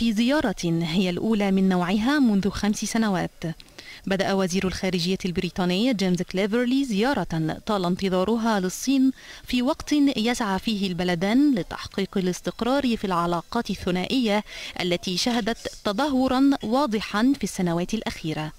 في زيارة هي الأولى من نوعها منذ خمس سنوات بدأ وزير الخارجية البريطاني جيمس كليفرلي زيارة طال انتظارها للصين في وقت يسعى فيه البلدان لتحقيق الاستقرار في العلاقات الثنائية التي شهدت تدهورا واضحا في السنوات الأخيرة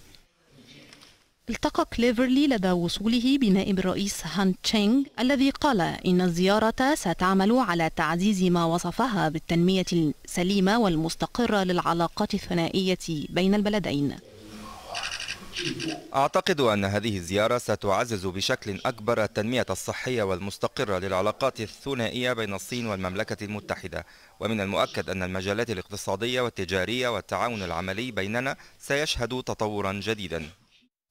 التقى كليفرلي لدى وصوله بنائب الرئيس هان تشينغ الذي قال إن الزيارة ستعمل على تعزيز ما وصفها بالتنمية السليمة والمستقرة للعلاقات الثنائية بين البلدين أعتقد أن هذه الزيارة ستعزز بشكل أكبر التنمية الصحية والمستقرة للعلاقات الثنائية بين الصين والمملكة المتحدة ومن المؤكد أن المجالات الاقتصادية والتجارية والتعاون العملي بيننا سيشهد تطورا جديدا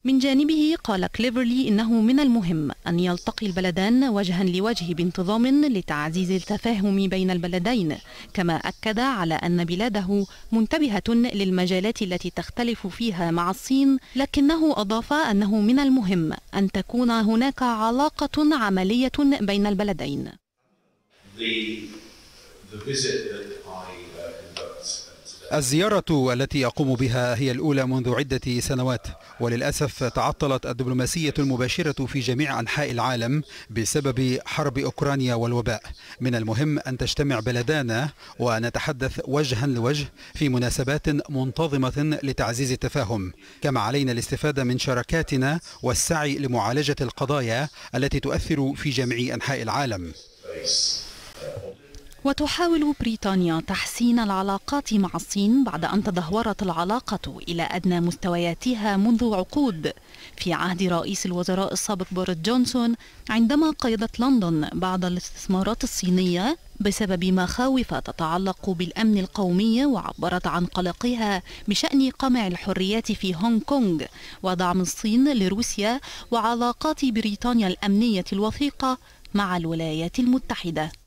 من جانبه قال كليفرلي إنه من المهم أن يلتقي البلدان وجها لوجه بانتظام لتعزيز التفاهم بين البلدين كما أكد على أن بلاده منتبهة للمجالات التي تختلف فيها مع الصين لكنه أضاف أنه من المهم أن تكون هناك علاقة عملية بين البلدين The, the visit that الزيارة التي يقوم بها هي الأولى منذ عدة سنوات وللأسف تعطلت الدبلوماسية المباشرة في جميع أنحاء العالم بسبب حرب أوكرانيا والوباء من المهم أن تجتمع بلدانا ونتحدث وجها لوجه في مناسبات منتظمة لتعزيز التفاهم كما علينا الاستفادة من شراكاتنا والسعي لمعالجة القضايا التي تؤثر في جميع أنحاء العالم وتحاول بريطانيا تحسين العلاقات مع الصين بعد أن تدهورت العلاقة إلى أدنى مستوياتها منذ عقود في عهد رئيس الوزراء السابق بوريس جونسون عندما قيدت لندن بعض الاستثمارات الصينية بسبب مخاوف تتعلق بالأمن القومي وعبرت عن قلقها بشأن قمع الحريات في هونغ كونغ ودعم الصين لروسيا وعلاقات بريطانيا الأمنية الوثيقة مع الولايات المتحدة